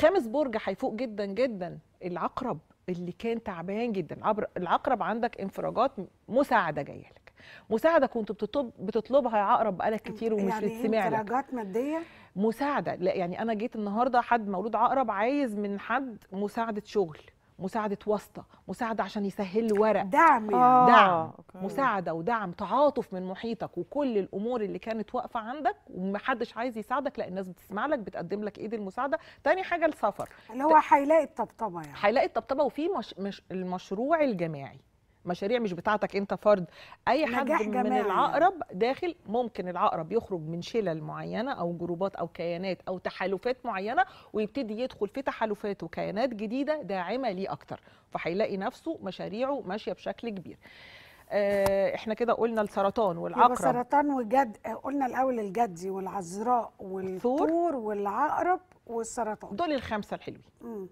خامس برج هيفوق جدا جدا العقرب اللي كان تعبان جدا عبر العقرب عندك انفراجات مساعده جايه لك مساعده كنت بتطلب بتطلبها يا عقرب بقالك كتير ومش يعني بتسمع لك انفراجات ماديه مساعده لا يعني انا جيت النهارده حد مولود عقرب عايز من حد مساعده شغل مساعده واسطه مساعده عشان يسهل له ورق دعم يعني. آه،, آه. دعم أوكي. مساعده ودعم تعاطف من محيطك وكل الامور اللي كانت واقفه عندك ومحدش عايز يساعدك لا الناس بتسمع لك بتقدم لك ايد المساعده تاني حاجه السفر اللي هو هيلاقي الطبطبه يعني هيلاقي الطبطبه وفي مش... مش المشروع الجماعي مشاريع مش بتاعتك انت فرد اي حد من العقرب داخل ممكن العقرب يخرج من شلل معينه او جروبات او كيانات او تحالفات معينه ويبتدي يدخل في تحالفات وكيانات جديده داعمه ليه اكتر فهيلاقي نفسه مشاريعه ماشيه بشكل كبير آه، احنا كده قلنا السرطان والعقرب السرطان والجد قلنا الاول الجدي والعذراء والثور والعقرب والسرطان دول الخمسه الحلوين